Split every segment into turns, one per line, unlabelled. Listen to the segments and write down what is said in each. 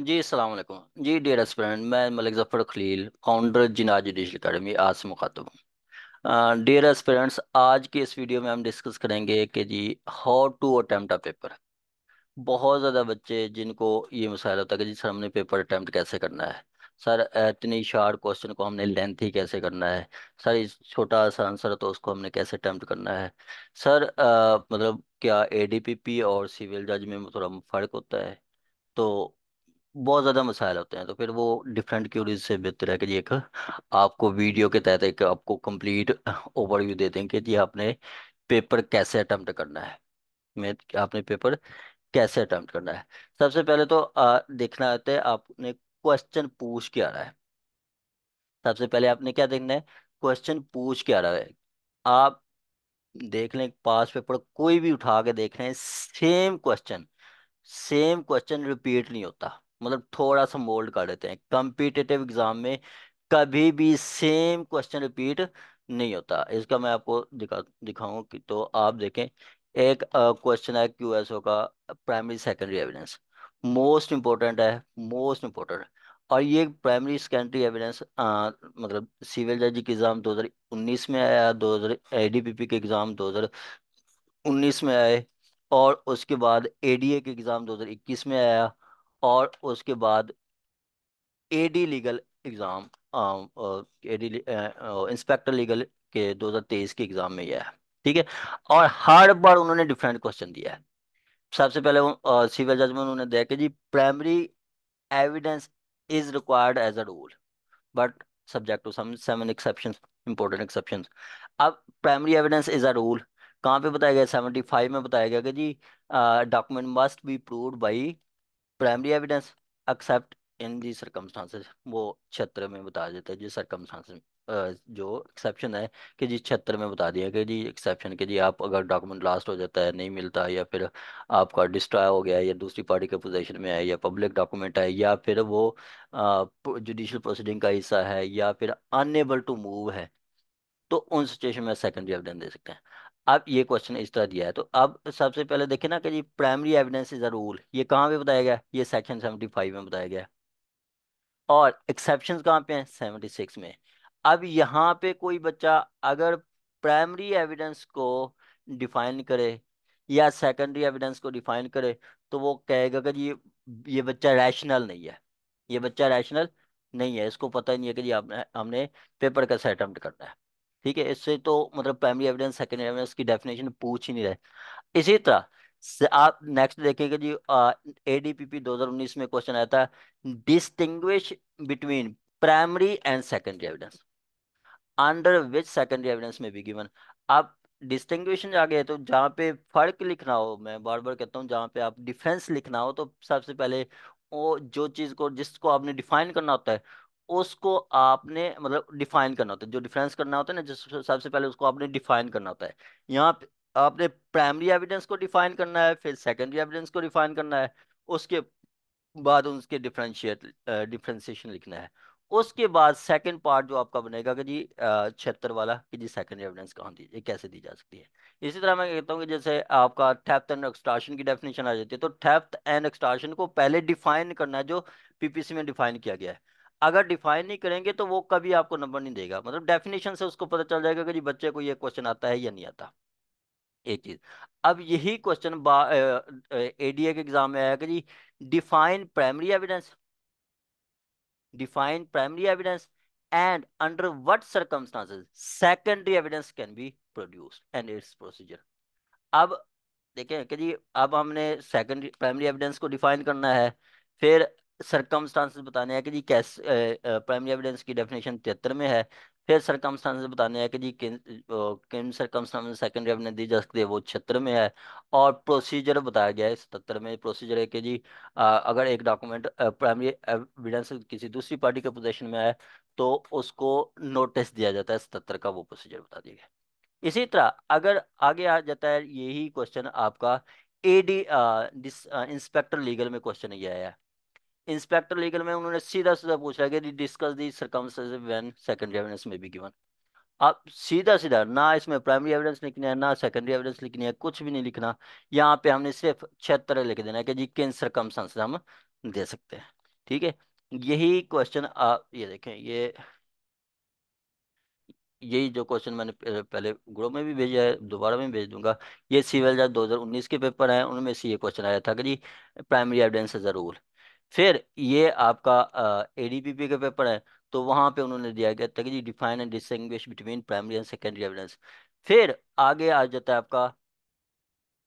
जी वालेकुम जी dear aspirant मैं Malik Zafar Khalil founder जिनाज जुडिशल अकेडमी आज से मुखातब हूँ डियर एस्पिरेंट्स आज के इस वीडियो में हम डिस्कस करेंगे कि जी हाउ टू अटैम्प्ट पेपर बहुत ज़्यादा बच्चे जिनको ये मसाइल होता है कि जी सर हमने पेपर अटैम्प्ट कैसे करना है सर इतनी शार्ट क्वेश्चन को हमने लेंथ कैसे करना है सर इस छोटा सा आंसर तो उसको हमने कैसे अटैम्प्ट करना है सर आ, मतलब क्या ए और सिविल जज में थोड़ा फ़र्क होता है तो बहुत ज़्यादा मसाइल होते हैं तो फिर वो डिफरेंट क्यूरीज से बेहतर है कि जी एक आपको वीडियो के तहत एक आपको कंप्लीट ओवरव्यू दे देंगे कि जी आपने पेपर कैसे अटैम्प्ट करना है मैं आपने पेपर कैसे अटैम्प्ट करना है सबसे पहले तो आ, देखना होता है तो आपने क्वेश्चन पूछ के आ रहा है सबसे पहले आपने क्या देखना है क्वेश्चन पूछ के आ रहा है आप देख लें पास पेपर कोई भी उठा के देख रहे हैं same question same question repeat नहीं होता मतलब थोड़ा सा मोल्ड कर देते हैं कम्पिटिटिव एग्जाम में कभी भी सेम क्वेश्चन रिपीट नहीं होता इसका मैं आपको दिखा दिखाऊँ कि तो आप देखें एक क्वेश्चन है क्यू एस ओ का primary secondary evidence most important है मोस्ट इम्पोर्टेंट और ये प्राइमरी सेकेंडरी एविडेंस मतलब सिविल जज के एग्ज़ाम 2019 में आया 2000 एडीपीपी के एग्ज़ाम 2019 में आए और उसके बाद एडीए के एग्ज़ाम 2021 में आया और उसके बाद AD legal exam AD inspector legal के 2023 के एग्ज़ाम में यह है ठीक है और हर बार उन्होंने डिफरेंट क्वेश्चन दिया है सबसे पहले सिविल जज में उन्होंने दिया कि जी primary evidence is required as a rule but subject to some exception important exception अब primary evidence is a rule कहाँ पे बताया गया सेवेंटी फाइव में बताया गया कि जी document must be proved by primary evidence except in the circumstances वो क्षेत्र में बता देते हैं जिस सरकमस्टांसेस जो एक्सेप्शन है कि जिस क्षेत्र में बता दिया कि जी एक्सेप्शन के जी आप अगर डॉक्यूमेंट लास्ट हो जाता है नहीं मिलता या फिर आपका डिस्ट्रॉय हो गया या दूसरी पार्टी के पोजेशन में है या पब्लिक डॉक्यूमेंट है या फिर वो जुडिशल प्रोसीडिंग का हिस्सा है या फिर अनएबल टू मूव है तो उन सिचुएशन में सेकेंडरी एविडेंस दे सकते हैं अब ये क्वेश्चन इस तरह दिया है तो अब सबसे पहले देखे ना कि जी primary evidence is a rule ये कहाँ पे बताया गया ये सेक्शन सेवेंटी फाइव में बताया गया और एक्सेप्शन कहाँ पे हैं सेवेंटी सिक्स में अब यहाँ पे कोई बच्चा अगर प्राइमरी एविडेंस को डिफाइन करे या सेकेंडरी एविडेंस को डिफाइन करे तो वो कहेगा कि जी ये बच्चा रैशनल नहीं है ये बच्चा रैशनल नहीं है इसको पता ही नहीं है कि जी आपने हमने पेपर का सेट अटम्प्ट करना है ठीक है इससे तो मतलब प्राइमरी एविडेंस सेकेंडरी एविडेंस की डेफिनेशन पूछ ही नहीं रहे इसी तरह आप नेक्स्ट देखेंगे जी ए डी पी पी दो हजार उन्नीस में क्वेश्चन आया था distinguish between primary and secondary evidence under which secondary evidence में भी गिवन आप डिस्टिंग्विशन आ गए तो जहाँ पे फर्क लिखना हो मैं बार बार कहता हूँ जहाँ पे आप डिफेंस लिखना हो तो सबसे पहले वो जो चीज़ को जिसको आपने डिफाइन करना होता है उसको आपने मतलब डिफाइन करना होता है जो डिफरेंस करना होता है ना जिस सबसे पहले उसको आपने डिफाइन करना होता है यहाँ पे आपने प्राइमरी एविडेंस को डिफाइन करना है फिर सेकेंडरी एविडेंस को डिफाइन करना है उसके बाद उसके डिफ्रेंशिएट डिफ्रेंसिएशन लिखना है उसके बाद सेकंड पार्ट जो आपका बनेगा कि जी छिहत्तर वाला कि जी सेकेंडरी एविडेंस कहाँ दी कैसे दी जा सकती है इसी तरह मैं कहता हूँ कि जैसे आपका थेफ्ट एंड एक्सट्राशन की डेफिनेशन आ जाती है तो थेफ्ट एंड एक्सट्राशन को पहले डिफाइन करना है जो पीपीसी में डिफाइन किया गया है अगर डिफाइन नहीं करेंगे तो वो कभी आपको नंबर नहीं देगा मतलब डेफिनेशन से उसको पता चल जाएगा कि जी बच्चे को ये क्वेश्चन आता है या नहीं आता एक चीज़ अब यही क्वेश्चन एडीए के एग्जाम में आया कि जी define primary evidence define primary evidence and under what circumstances secondary evidence can be produce and its procedure अब देखें कि जी अब हमने सेकेंडरी प्राइमरी एविडेंस को डिफाइन करना है फिर सरकमस्टांस बताने हैं कि जी कैसे प्राइमरी एविडेंस की डेफिनेशन तिहत्तर में है फिर सरकमस्टांस बताने हैं कि जी किन सरकमस्टांस सेकेंडरी एविडेंस दी जा सकती है वो छिहत्तर में है और प्रोसीजर बताया गया है सतहत्तर में प्रोसीजर है कि जी आ, अगर एक डॉक्यूमेंट प्राइमरी एविडेंस किसी दूसरी पार्टी के पोजिशन में आए तो उसको नोटिस दिया जाता है सतहत्तर का वो प्रोसीजर बता दिया गया इसी तरह अगर आगे आ जाता है यही क्वेश्चन आपका एडी इंस्पेक्टर लीगल में क्वेश्चन ये आया है इंस्पेक्टर लीगल में उन्होंने सीधा सीधा पूछा कि discuss the when secondary evidence में भी गिवन आप सीधा सीधा ना इसमें प्राइमरी एविडेंस लिखनी है ना सेकेंडरी एविडेंस लिखनी है कुछ भी नहीं लिखना यहाँ पे हमने सिर्फ क्षेत्र लिख देना है कि जी किन सर्कमस्टेंसेस हम दे सकते हैं ठीक है यही क्वेश्चन आप ये देखें ये यही जो क्वेश्चन मैंने पहले ग्रुप में भी भेजा है दोबारा में भेज दूंगा ये सिविल जज 2019 के पेपर हैं उनमें से ये क्वेश्चन आया था कि जी प्राइमरी एविडेंस ज़रूर अ रूल फिर ये आपका ए डी पी पी का पेपर है तो वहाँ पे उन्होंने दिया गया था कि जी define and distinguish between primary and secondary evidence फिर आगे आ जाता है आपका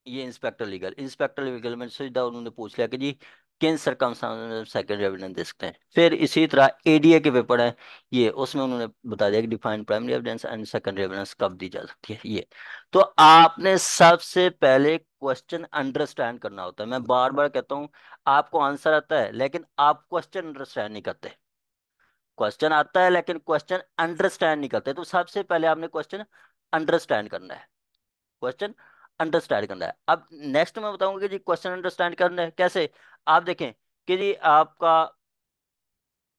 ये इंस्पेक्टर लीगल इंस्पेक्टर लीगल में सीधा उन्होंने पूछ लिया कि जी किन सेकंड एविडेंस दे सकते हैं फिर इसी तरह एडीए के पेपर है ये उसमें उन्होंने बता दिया कि define primary evidence and secondary evidence कब दी जा सकती है ये तो आपने सबसे पहले क्वेश्चन अंडरस्टैंड करना होता है मैं बार बार कहता हूँ आपको आंसर आता है लेकिन आप क्वेश्चन अंडरस्टैंड नहीं करते क्वेश्चन आता है लेकिन क्वेश्चन अंडरस्टैंड नहीं करते तो सबसे पहले आपने क्वेश्चन अंडरस्टैंड करना है क्वेश्चन अंडरस्टैंड करना है अब नेक्स्ट मैं बताऊंगा कि जी क्वेश्चन अंडरस्टैंड करना है कैसे आप देखें कि जी आपका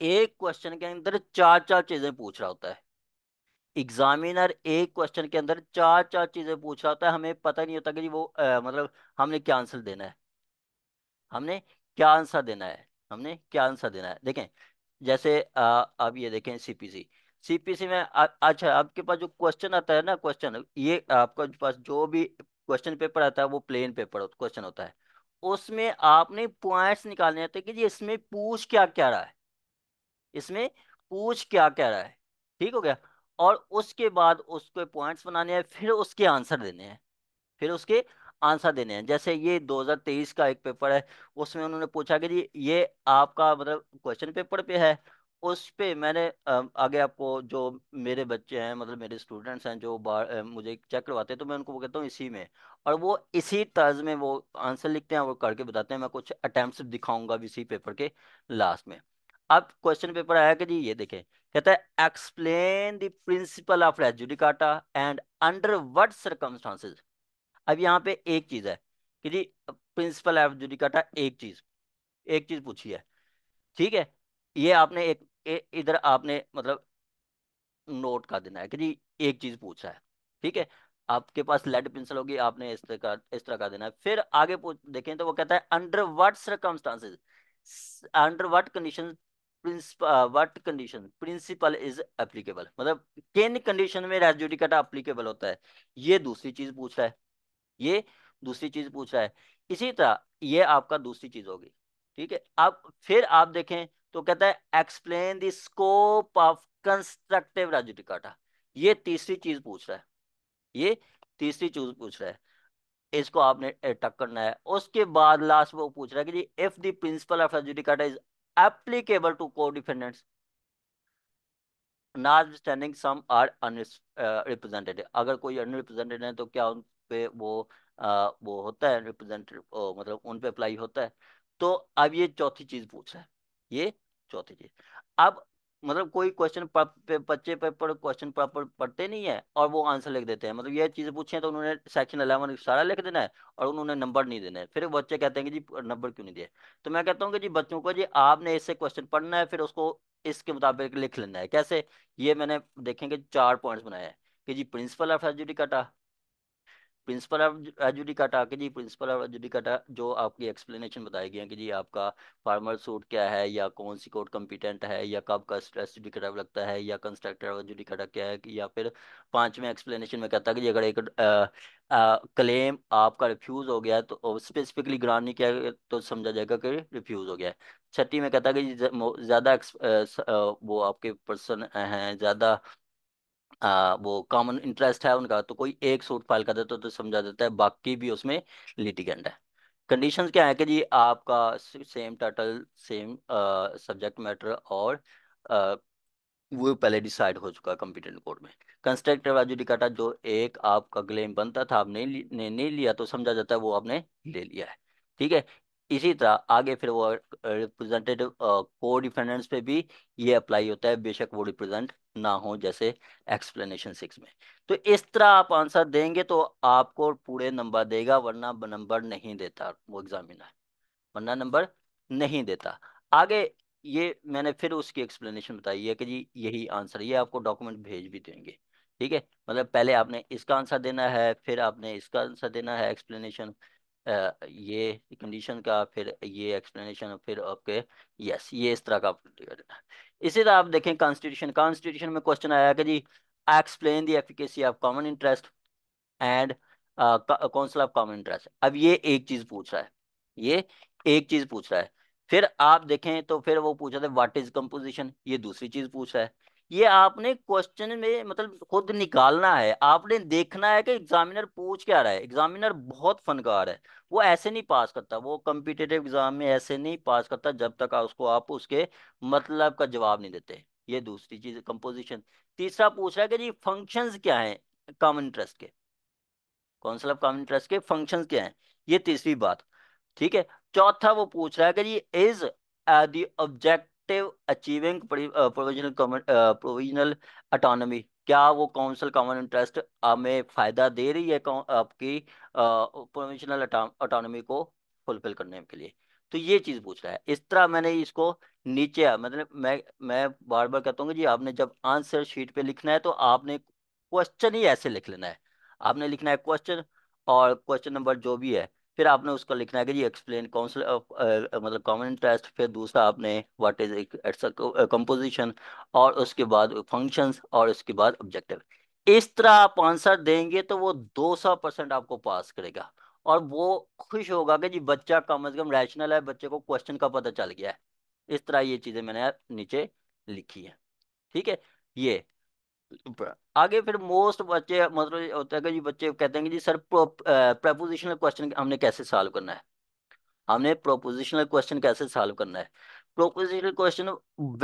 एक क्वेश्चन के अंदर चार चार चीजें पूछ रहा होता है एग्जामिनर एक क्वेश्चन के अंदर चार चार चीजें पूछ रहा होता है हमें पता नहीं होता कि जी वो आ, मतलब हमने क्या आंसर देना है हमने क्या आंसर देना है हमने क्या आंसर देना है देखें जैसे अब ये देखें सीपीसी सीपीसी में आ, अच्छा आपके पास जो क्वेश्चन आता है ना क्वेश्चन ये आपका पास जो भी क्वेश्चन पेपर आता है वो प्लेन पेपर क्वेश्चन होता है उसमें आपने पॉइंट्स निकालने होते तो कि जी इसमें पूछ क्या क्या रहा है इसमें पूछ क्या क्या रहा है ठीक हो गया और उसके बाद उसको पॉइंट्स बनाने हैं फिर उसके आंसर देने हैं फिर उसके आंसर देने हैं जैसे ये 2023 का एक पेपर है उसमें उन्होंने पूछा कि जी ये आपका मतलब क्वेश्चन पेपर पे है उस पे मैंने आगे आपको जो मेरे बच्चे हैं मतलब मेरे स्टूडेंट्स हैं जो बार मुझे चेक करवाते हैं तो मैं उनको वो कहता हूँ इसी में और वो इसी तर्ज में वो आंसर लिखते हैं वो करके बताते हैं मैं कुछ अटैम्प्ट दिखाऊंगा इसी पेपर के लास्ट में अब क्वेश्चन पेपर आया कि जी ये देखें कहता है explain the principle of res judicata and under what circumstances अब यहाँ पे एक चीज़ है कि जी प्रिंसिपल ऑफ रेजुडिकाटा एक चीज़ एक चीज़ पूछी है ठीक है ये आपने एक इधर आपने मतलब नोट कर देना है कि जी एक चीज पूछा है ठीक है आपके पास लेड पेंसिल होगी आपने इस तरह का इस तरह का देना है फिर आगे पूछ देखें तो वो कहता है under what circumstances under what condition what condition principle is applicable मतलब किन कंडीशन में रेजुडिकट एप्लीकेबल होता है ये दूसरी चीज पूछ रहा है ये दूसरी चीज पूछ रहा है इसी तरह ये आपका दूसरी चीज होगी ठीक है अब फिर आप देखें तो कहता है explain the scope of constructive राजू ये तीसरी चीज पूछ रहा है ये तीसरी चीज पूछ रहा है इसको आपने टक करना है उसके बाद लास्ट वो पूछ रहा है कि if the principle of res judicata is applicable to codefendants notwithstanding some are unrepresented अगर कोई अनरिप्रेजेंटेड है तो क्या उन पे वो आ, uh, वो होता है रिप्रेजेंटेटिव मतलब उन पे अप्लाई होता है तो अब ये चौथी चीज पूछ रहा है ये चौथी चीज अब मतलब कोई क्वेश्चन बच्चे पेपर क्वेश्चन प्रॉपर पढ़ते नहीं है और वो आंसर लिख देते हैं मतलब ये चीज़ पूछे तो उन्होंने सेक्शन अलेवन सारा लिख देना है और उन्होंने नंबर नहीं देना है फिर बच्चे कहते हैं कि जी नंबर क्यों नहीं दिए तो मैं कहता हूँ कि जी बच्चों को जी आपने इससे क्वेश्चन पढ़ना है फिर उसको इसके मुताबिक लिख लेना है कैसे ये मैंने देखेंगे चार पॉइंट्स बनाए हैं कि जी प्रिंसिपल ऑफ एजुडी कटा प्रिंसिपल ऑफ एजुडिकाटा के जी प्रिंसिपल ऑफ एजुडिकाटा जो आपकी एक्सप्लेनेशन बताई गई है कि जी आपका फार्मर सूट क्या है या कौन सी कोर्ट कम्पिटेंट है या कब का स्ट्रेस एजुडिकाटा लगता है या कंस्ट्रक्टर ऑफ एजुडिकाटा क्या है या फिर पांचवें एक्सप्लेनेशन में कहता है कि जी अगर एक क्लेम आपका रिफ्यूज़ हो गया तो स्पेसिफिकली ग्रांड नहीं किया तो समझा जाएगा कि रिफ्यूज़ हो गया छठी में कहता है कि ज़्यादा वो आपके पर्सन हैं ज़्यादा आ, वो कॉमन इंटरेस्ट है उनका तो कोई एक सूट फाइल कर देता है तो समझा देता है बाकी भी उसमें लिटिगेंट है कंडीशंस क्या है कि जी आपका same title same subject matter और आ, वो पहले डिसाइड हो चुका है कॉम्पिटेंट कोर्ट में कंस्ट्रक्टर एजुडिकाटा जो एक आपका क्लेम बनता था आपने नहीं लिया तो समझा जाता है वो आपने ले लिया है ठीक है इसी तरह आगे फिर वो रिप्रेजेंटेटिव को डिफेंडेंट्स पे भी ये अप्लाई होता है बेशक वो रिप्रेजेंट ना हो जैसे एक्सप्लेनेशन सिक्स में तो इस तरह आप आंसर देंगे तो आपको पूरे नंबर देगा वरना नंबर नहीं देता वो एग्जामिनर वरना नंबर नहीं देता आगे ये मैंने फिर उसकी एक्सप्लेनेशन बताई है कि जी यही आंसर ये आपको डॉक्यूमेंट भेज भी देंगे ठीक है मतलब पहले आपने इसका आंसर देना है फिर आपने इसका आंसर देना है एक्सप्लेनेशन ये कंडीशन का फिर ये एक्सप्लेनेशन फिर आपके यस ये इस तरह का इसी तरह आप देखें कॉन्स्टिट्यूशन कॉन्स्टिट्यूशन में क्वेश्चन आया कि जी explain the efficacy of common interest and council of common interest अब ये एक चीज़ पूछ रहा है ये एक चीज़ पूछ रहा है फिर आप देखें तो फिर वो पूछ रहे थे व्हाट इज कंपोजिशन ये दूसरी चीज़ पूछ रहा है ये आपने क्वेश्चन में मतलब खुद निकालना है आपने देखना है कि एग्जामिनर पूछ क्या रहा है एग्जामिनर बहुत फनकार है वो ऐसे नहीं पास करता वो कम्पिटेटिव एग्जाम में ऐसे नहीं पास करता जब तक उसको आप उसके मतलब का जवाब नहीं देते ये दूसरी चीज कंपोजिशन तीसरा पूछ रहा है कि जी फंक्शंस क्या हैं कॉमन इंटरेस्ट के काउंसिल ऑफ कॉमन इंटरेस्ट के फंक्शन क्या हैं ये तीसरी बात ठीक है चौथा वो पूछ रहा है कि जी is the object effective achieving provisional provisional autonomy क्या वो काउंसिल कॉमन इंटरेस्ट हमें फायदा दे रही है आपकी प्रोविजनल uh, अटोनमी को फुलफिल करने के लिए तो ये चीज़ पूछ रहा है इस तरह मैंने इसको नीचे मतलब मैं मैं बार बार कहता हूँ जी आपने जब आंसर शीट पे लिखना है तो आपने क्वेश्चन ही ऐसे लिख लेना है आपने लिखना है क्वेश्चन और क्वेश्चन नंबर जो भी है फिर आपने उसका लिखना है कि जी एक्सप्लेन काउंसिल ऑफ मतलब कॉमन इंटरेस्ट फिर दूसरा आपने व्हाट इज इट्स कंपोजिशन और उसके बाद फंक्शंस और उसके बाद ऑब्जेक्टिव इस तरह आप आंसर देंगे तो वो 200 परसेंट आपको पास करेगा और वो खुश होगा कि जी बच्चा कम अज कम रैशनल है बच्चे को क्वेश्चन का पता चल गया है इस तरह ये चीज़ें मैंने नीचे लिखी है ठीक है ये आगे फिर मोस्ट बच्चे मतलब होता है कि जी बच्चे कहते हैं कि जी सर प्रपोजिशनल क्वेश्चन हमने कैसे सॉल्व करना है हमने प्रोपोजिशनल क्वेश्चन कैसे सॉल्व करना है प्रोपोजिशनल क्वेश्चन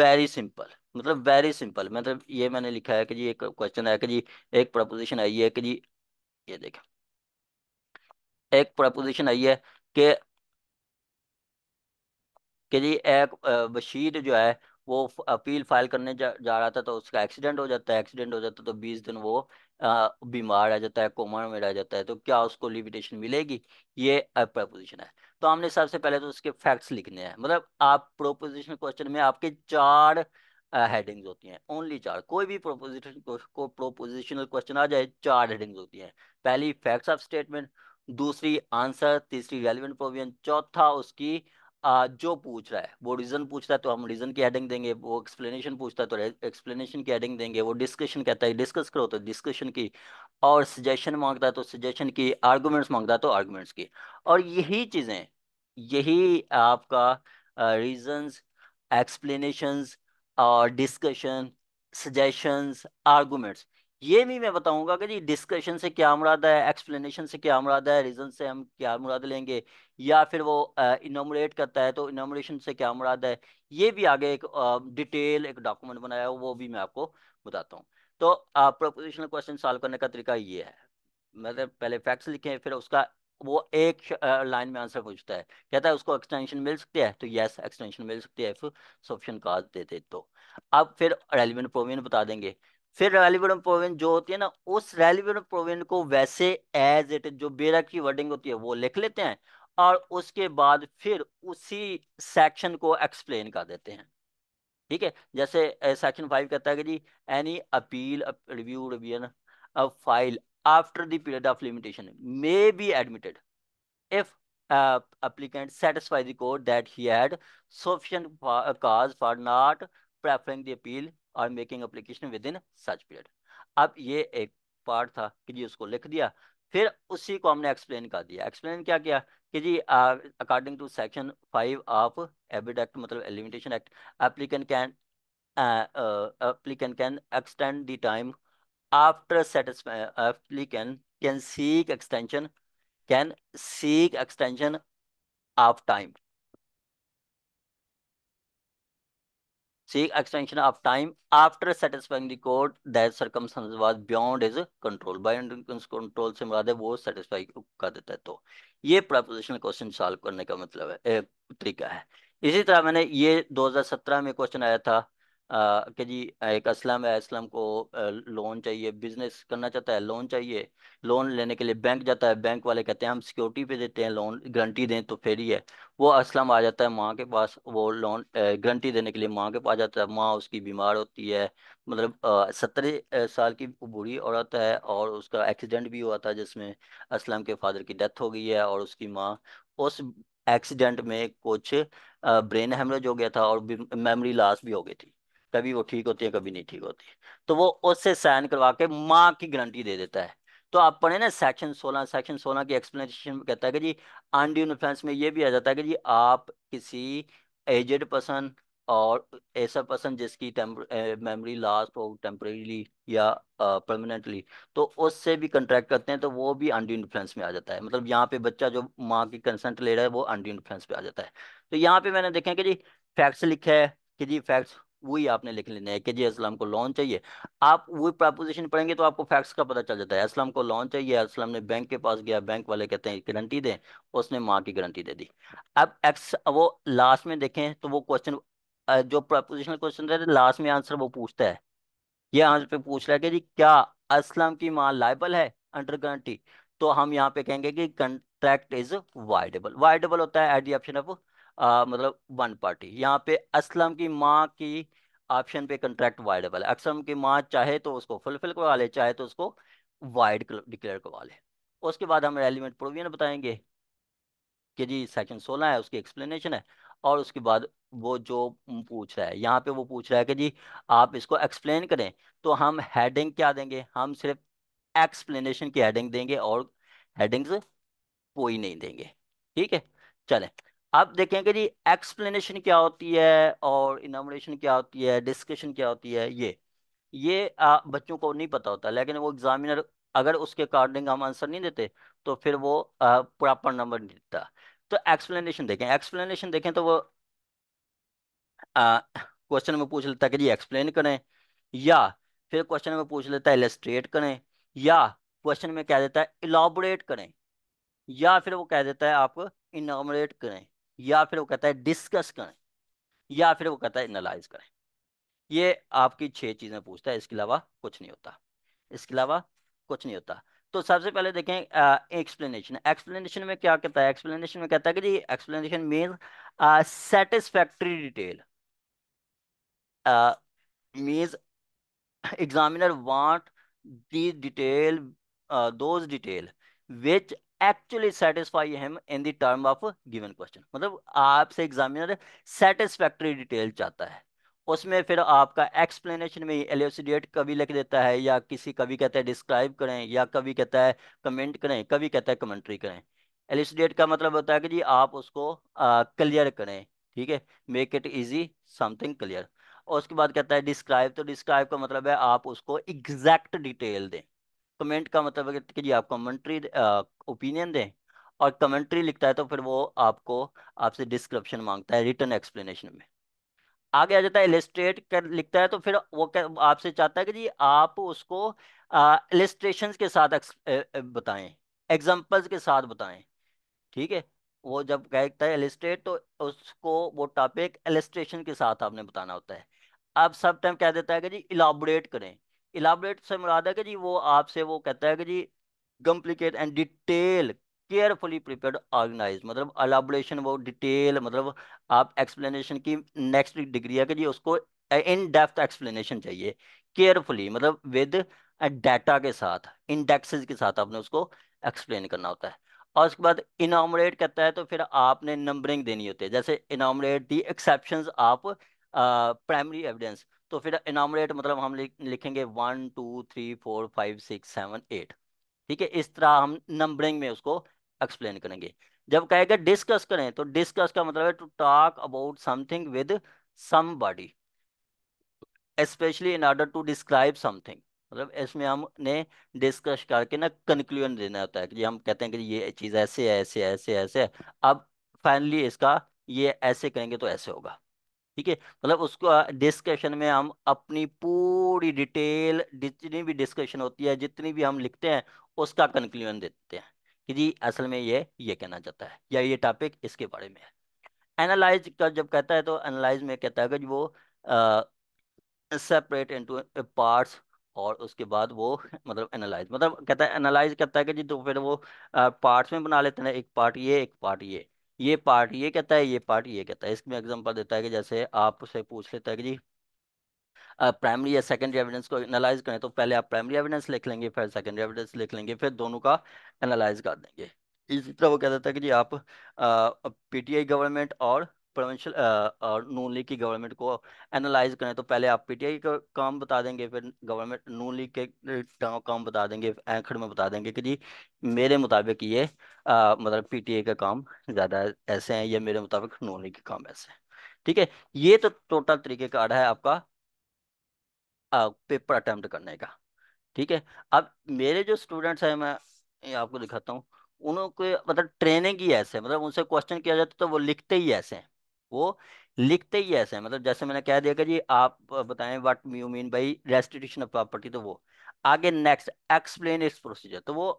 वेरी सिंपल मतलब वेरी सिंपल मतलब ये मैंने लिखा है कि जी एक क्वेश्चन है कि जी एक प्रपोजिशन आई है कि जी ये देखे एक प्रपोजिशन आई है कि जी एक बशीर जो है वो अपील फाइल करने जा, जा रहा था तो उसका एक्सीडेंट हो जाता है एक्सीडेंट हो जाता है तो बीस दिन वो बीमार रह जाता है कोमा में रह जाता है तो क्या उसको लिमिटेशन मिलेगी ये प्रपोजिशन है तो हमने सबसे पहले तो उसके फैक्ट्स लिखने हैं मतलब आप प्रोपोजिशन क्वेश्चन में आपके चार हेडिंग्स होती हैं ओनली चार कोई भी प्रोपोजिशन को प्रोपोजिशनल क्वेश्चन आ जाए चार हेडिंग्स होती हैं पहली फैक्ट्स ऑफ स्टेटमेंट दूसरी आंसर तीसरी रेलिवेंट प्रोविजन चौथा उसकी जो पूछ रहा है वो रीजन पूछ रहा है तो हम रीजन की हेडिंग देंगे वो एक्सप्लेनेशन पूछता है तो एक्सप्लेनेशन की हेडिंग देंगे वो डिस्कशन कहता है डिस्कस करो तो डिस्कशन की और सजेशन मांगता है तो सजेशन की आर्गूमेंट्स मांगता है तो आर्गूमेंट्स की और यही चीज़ें यही आपका रीजन एक्सप्लेनेशन और डिस्कशन सजेशन आर्गूमेंट्स ये भी मैं बताऊंगा कि जी डिस्कशन से क्या मुराद है एक्सप्लेनेशन से क्या मुराद है रीज़न से हम क्या मुराद लेंगे या फिर वो इनोमरेट करता है तो इनोमरेशन से क्या मुराद है ये भी आगे एक डिटेल एक डॉक्यूमेंट बनाया हो वो भी मैं आपको बताता हूँ तो प्रोपोजिशनल क्वेश्चन सॉल्व करने का तरीका ये है मतलब पहले फैक्ट्स हैं फिर उसका वो एक लाइन में आंसर पूछता है कहता है उसको एक्सटेंशन मिल सकती है तो यस एक्सटेंशन मिल सकती है इफ सॉफ्शन काज देते तो अब फिर रेलिवेंट प्रोविजन बता देंगे फिर रेलिवेंट प्रोविन जो होती है ना उस रेलिवेंट प्रोविन को वैसे एज इट जो बेरा की वर्डिंग होती है वो लिख लेते हैं और उसके बाद फिर उसी सेक्शन को एक्सप्लेन कर देते हैं ठीक है जैसे सेक्शन फाइव कहता है कि जी any appeal review revision file after the period of limitation may be admitted if applicant satisfy that he had for not preferring the appeal or making application within such period अब ये एक part था कि जी उसको लिख दिया फिर उसी को हमने एक्सप्लेन कर दिया एक्सप्लेन क्या किया कि जी according to section five of एबिड एक्ट मतलब limitation act applicant can applicant can extend the time after applicant can seek extension can seek extension of time seek extension of time after satisfying the court that circumstance was beyond his control by control से मुराद है वो satisfy कर देता है तो ये prepositional question solve करने का मतलब है ए, तरीका है इसी तरह मैंने ये 2017 में क्वेश्चन आया था कि जी एक असलम है असलम को लोन चाहिए बिजनेस करना चाहता है लोन चाहिए लोन लेने के लिए बैंक जाता है बैंक वाले कहते हैं हम सिक्योरिटी पे देते हैं लोन गारंटी दें तो फिर ही है वो असलम आ जाता है माँ के पास वो लोन गारंटी देने के लिए माँ के पास जाता है माँ उसकी बीमार होती है मतलब सत्तर साल की बूढ़ी औरत है और उसका एक्सीडेंट भी हुआ था जिसमें असलम के फादर की डेथ हो गई है और उसकी माँ उस एक्सीडेंट में कुछ ब्रेन हेमरेज हो गया था और मेमोरी लॉस भी हो गई थी कभी वो ठीक होती है कभी नहीं ठीक होती तो वो उससे साइन करवा के माँ की गारंटी दे देता है तो आप पढ़े ना सेक्शन सोलह सेक्शन सोलह की एक्सप्लेनेशन में कहता है कि जी अनड्यू इन्फ्लुएंस में ये भी आ जाता है कि जी आप किसी एजड पर्सन और ऐसा पर्सन जिसकी मेमोरी लास्ट हो टेम्परेली या परमानेंटली तो उससे भी कंट्रैक्ट करते हैं तो वो भी अनड्यू इन्फ्लुएंस में आ जाता है मतलब यहाँ पे बच्चा जो माँ की कंसेंट ले रहा है वो अनड्यू इन्फ्लुएंस पे आ जाता है तो यहाँ पे मैंने देखा है कि जी फैक्ट्स लिखा है कि जी फैक्ट्स वही आपने लिख लेना है कि जी असलम को लोन चाहिए आप वही प्रपोजिशन पढ़ेंगे तो आपको फैक्ट्स का पता चल जाता है असलम को लोन चाहिए असलम ने बैंक के पास गया बैंक वाले कहते हैं गारंटी दें उसने माँ की गारंटी दे दी अब एक्स वो लास्ट में देखें तो वो क्वेश्चन जो प्रपोजिशनल क्वेश्चन रहते लास्ट में आंसर वो पूछता है ये आंसर पे पूछ रहा है कि जी क्या असलम की माँ लाइबल है अंडर गारंटी तो हम यहाँ पे कहेंगे कि कंट्रैक्ट इज वाइडेबल वाइडेबल होता है एट दी ऑप्शन ऑफ आ, मतलब वन पार्टी यहाँ पे असलम की माँ की ऑप्शन पे कंट्रैक्ट वाइडेबल है असलम की माँ चाहे तो उसको फुलफिल करवा ले चाहे तो उसको वाइड डिक्लेयर करवा ले उसके बाद हम एलिमेंट प्रोविजन बताएंगे कि जी सेक्शन सोलह है उसकी एक्सप्लेनेशन है और उसके बाद वो जो पूछ रहा है यहाँ पे वो पूछ रहा है कि जी आप इसको एक्सप्लेन करें तो हम हेडिंग क्या देंगे हम सिर्फ एक्सप्लेनेशन की हेडिंग देंगे और हेडिंग्स कोई नहीं देंगे ठीक है चलें अब देखेंगे जी एक्सप्लेनेशन क्या होती है और इनामेशन क्या होती है डिस्कशन क्या होती है ये ये आ, बच्चों को नहीं पता होता लेकिन वो एग्जामिनर अगर उसके अकॉर्डिंग हम आंसर नहीं देते तो फिर वो प्रॉपर नंबर नहीं देता तो एक्सप्लेनेशन देखें एक्सप्लेनेशन देखें तो वो क्वेश्चन में पूछ लेता है कि जी एक्सप्लेन करें या फिर क्वेश्चन में पूछ लेता है इलस्ट्रेट करें या क्वेश्चन में कह देता है इलाबोरेट करें या फिर वो कह देता है आप इनामेट करें या फिर वो कहता है डिस्कस करें या फिर वो कहता है एनालाइज करें ये आपकी छह चीज़ें पूछता है इसके अलावा कुछ नहीं होता इसके अलावा कुछ नहीं होता तो सबसे पहले देखें एक्सप्लेनेशन एक्सप्लेनेशन में क्या कहता है एक्सप्लेनेशन में कहता है कि जी explanation mean satisfactory detail means examiner want the detail those detail which actually satisfy him in the term of given question मतलब आपसे एग्जामिनर सेटिस्फैक्ट्री डिटेल चाहता है उसमें फिर आपका एक्सप्लेनेशन में एलियोसिडिएट कभी लिख देता है या किसी कभी कहता है डिस्क्राइब करें या कभी कहता है कमेंट करें कभी कहता है कमेंट्री करें एलिसिडेट का मतलब होता है कि जी आप उसको क्लियर करें ठीक है make it easy something clear और उसके बाद कहता है डिस्क्राइब तो डिस्क्राइब का मतलब है आप उसको एग्जैक्ट डिटेल दें कमेंट का मतलब है कि जी आप कमेंट्री ओपिनियन दें और कमेंट्री लिखता है तो फिर वो आपको आपसे डिस्क्रिप्शन मांगता है रिटर्न एक्सप्लेनेशन में आगे आ जाता है इलिस्ट्रेट कर लिखता है तो फिर वो आपसे चाहता है कि जी आप उसको इलिस्ट्रेशन के साथ बताएं एग्जाम्पल्स के साथ बताएं ठीक है वो जब कहता है एलिस्ट्रेट तो उसको वो टॉपिक एलिस्ट्रेशन के साथ आपने बताना होता है अब सब टाइम कह देता है कि जी इलाबोरेट करें इलाबरेट से मुराद है कि जी वो आपसे वो कहता है कि जी complicate and detail carefully prepare organise मतलब अलाबोरेशन वो डिटेल मतलब आप एक्सप्लेनेशन की नेक्स्ट डिग्री है कि जी उसको इन डेप्थ एक्सप्लेनेशन चाहिए केयरफुली मतलब विद डाटा के साथ इंडेक्सेस के साथ आपने उसको एक्सप्लेन करना होता है और उसके बाद इनामरेट कहता है तो फिर आपने नंबरिंग देनी होती है जैसे enumerate the exception of primary evidence तो फिर इनामोरेट मतलब हम लिखेंगे one two three four five six seven eight ठीक है इस तरह हम नंबरिंग में उसको एक्सप्लेन करेंगे जब कहेगा डिस्कस करें तो डिस्कस का मतलब है to talk about something with somebody specially in order to describe something मतलब इसमें हमने डिस्कस करके ना कंक्लूजन देना होता है कि हम कहते हैं कि ये चीज़ ऐसे है ऐसे ऐसे ऐसे है अब फाइनली इसका ये ऐसे करेंगे तो ऐसे होगा ठीक है मतलब उसको डिस्कशन में हम अपनी पूरी डिटेल जितनी भी डिस्कशन होती है जितनी भी हम लिखते हैं उसका कंक्लूजन देते हैं कि जी असल में ये ये कहना चाहता है या ये टॉपिक इसके बारे में है एनालाइज का जब कहता है तो एनालाइज में कहता है कि वो आ, सेपरेट इनटू पार्ट्स और उसके बाद वो मतलब एनालाइज मतलब कहता है एनालाइज करता है कि जी तो फिर वो पार्ट्स में बना लेते हैं एक पार्ट ये एक पार्ट ये ये पार्ट ये कहता है ये पार्ट ये कहता है इसमें एग्जांपल देता है कि जैसे आपसे पूछ लेता है कि जी प्राइमरी या सेकेंडरी एविडेंस को एनालाइज करें तो पहले आप प्राइमरी एविडेंस लिख लेंगे फिर सेकेंडरी एविडेंस लिख लेंगे फिर दोनों का एनालाइज कर देंगे इसी तरह वो कह देता है कि जी आप पीटीआई गवर्नमेंट और प्रोविंशियल uh, और नून लीग की गवर्नमेंट को एनालाइज करें तो पहले आप पीटीआई का काम बता देंगे फिर गवर्नमेंट नून लीग के काम बता देंगे एंखड़ में बता देंगे कि जी मेरे मुताबिक ये आ, मतलब पीटीआई का काम ज़्यादा ऐसे हैं या मेरे मुताबिक नून लीग के काम ऐसे हैं ठीक है ये तो टोटल तरीके तरीक़ेकार है आपका आ, पेपर अटैम्प्ट करने का ठीक है अब मेरे जो स्टूडेंट्स हैं मैं आपको दिखाता हूँ उनको मतलब ट्रेनिंग ही ऐसे मतलब उनसे क्वेश्चन किया जाता है तो वो लिखते ही ऐसे हैं वो लिखते ही ऐसे हैं मतलब जैसे मैंने कह दिया कि जी आप बताएं what you mean by restitution of property तो वो आगे नेक्स्ट एक्सप्लेन इस प्रोसीजर तो वो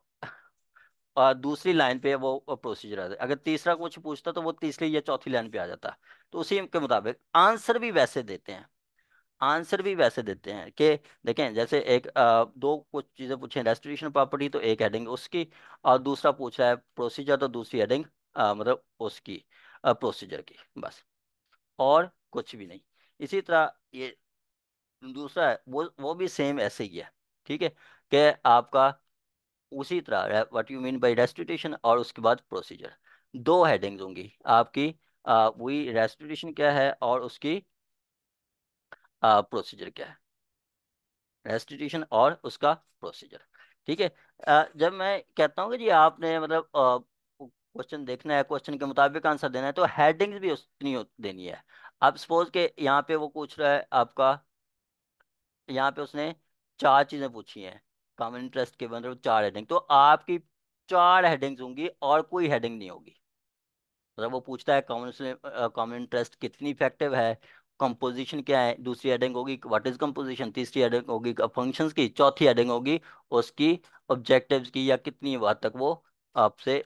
दूसरी लाइन पे वो प्रोसीजर आता है अगर तीसरा कुछ पूछता तो वो तीसरी या चौथी लाइन पे आ जाता तो उसी के मुताबिक आंसर भी वैसे देते हैं आंसर भी वैसे देते हैं कि देखें जैसे एक आ, दो कुछ चीज़ें पूछें रेस्टिट्यूशन प्रॉपर्टी तो एक हेडिंग उसकी और दूसरा पूछ रहा है प्रोसीजर तो दूसरी हेडिंग मतलब उसकी प्रोसीजर की बस और कुछ भी नहीं इसी तरह ये दूसरा है वो वो भी सेम ऐसे ही है ठीक है कि आपका उसी तरह what you mean by restitution और उसके बाद प्रोसीजर दो हेडिंग्स होंगी आपकी वही रेस्टिट्यूशन क्या है और उसकी प्रोसीजर क्या है रेस्टिट्यूशन और उसका प्रोसीजर ठीक है जब मैं कहता हूँ कि जी आपने मतलब क्वेश्चन देखना है क्वेश्चन के मुताबिक आंसर देना है तो हेडिंग्स भी उतनी देनी है अब सपोज के यहाँ पे वो पूछ रहा है आपका यहाँ पे उसने चार चीज़ें पूछी हैं कॉमन इंटरेस्ट के मतलब चार हेडिंग तो आपकी चार हेडिंग्स होंगी और कोई हेडिंग नहीं होगी मतलब तो वो पूछता है कॉमन कॉमन इंटरेस्ट कितनी इफेक्टिव है कंपोजिशन क्या है दूसरी हेडिंग होगी व्हाट इज कंपोजिशन तीसरी हेडिंग होगी फंक्शंस की चौथी हेडिंग होगी उसकी ऑब्जेक्टिव्स की या कितनी बात तक वो आपसे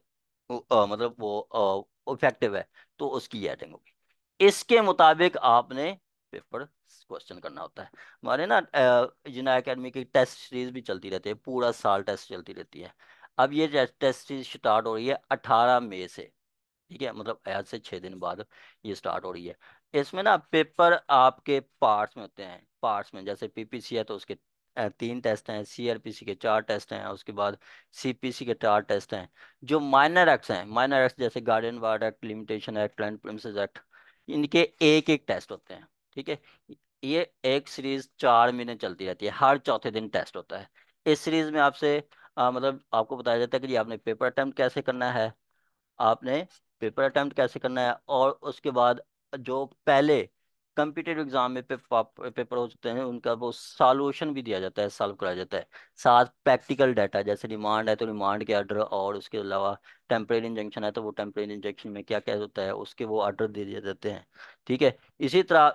तो, मतलब वो इफेक्टिव है तो उसकी ये हेडिंग होगी इसके मुताबिक आपने पेपर क्वेश्चन करना होता है हमारे ना जिना अकेडमी की टेस्ट सीरीज भी चलती रहती है पूरा साल टेस्ट चलती रहती है अब ये टेस्ट सीरीज स्टार्ट हो रही है अठारह मई से ठीक है मतलब आज से छः दिन बाद ये स्टार्ट हो रही है इसमें ना पेपर आपके पार्ट्स में होते हैं पार्ट्स में जैसे पीपीसी है तो उसके तीन टेस्ट हैं सीआरपीसी के चार टेस्ट हैं उसके बाद सीपीसी के चार टेस्ट हैं जो माइनर एक्ट्स हैं माइनर एक्ट्स जैसे garden ward act limitation act land princes act इनके एक एक टेस्ट होते हैं ठीक है ये एक सीरीज चार महीने चलती रहती है हर चौथे दिन टेस्ट होता है इस सीरीज में आपसे मतलब आपको बताया जाता है कि आपने पेपर अटैम्प्ट कैसे करना है आपने पेपर अटैम्प्ट कैसे करना है और उसके बाद जो पहले कम्पिटेटिव एग्जाम में पेपर हो चुके हैं उनका वो सॉल्यूशन भी दिया जाता है सॉल्व कराया जाता है साथ प्रैक्टिकल डाटा जैसे रिमांड है तो रिमांड के आर्डर और उसके अलावा टेम्परेरी इंजेक्शन है तो वो टेम्परेरी इंजेक्शन में क्या क्या होता है उसके वो आर्डर दे दिए जाते हैं ठीक है इसी तरह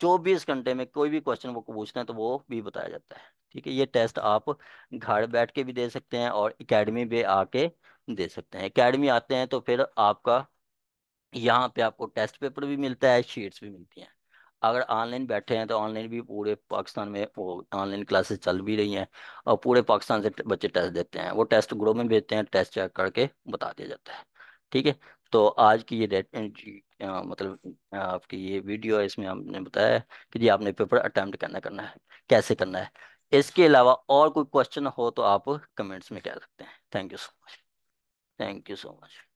चौबीस घंटे में कोई भी क्वेश्चन वो पूछते हैं तो वो भी बताया जाता है ठीक है ये टेस्ट आप घर बैठ के भी दे सकते हैं और अकेडमी पे आके दे सकते हैं अकेडमी आते हैं तो फिर आपका यहाँ पे आपको टेस्ट पेपर भी मिलता है शीट्स भी मिलती हैं अगर ऑनलाइन बैठे हैं तो ऑनलाइन भी पूरे पाकिस्तान में ऑनलाइन क्लासेस चल भी रही हैं और पूरे पाकिस्तान से बच्चे टेस्ट देते हैं वो टेस्ट ग्रुप में भेजते हैं टेस्ट चेक करके बता दिया जाता है ठीक है तो आज की ये डेट मतलब आपकी ये वीडियो है इसमें हमने बताया कि जी आपने पेपर अटैम्प्ट करना करना है कैसे करना है इसके अलावा और कोई क्वेश्चन हो तो आप कमेंट्स में कह सकते हैं thank you so much thank you so much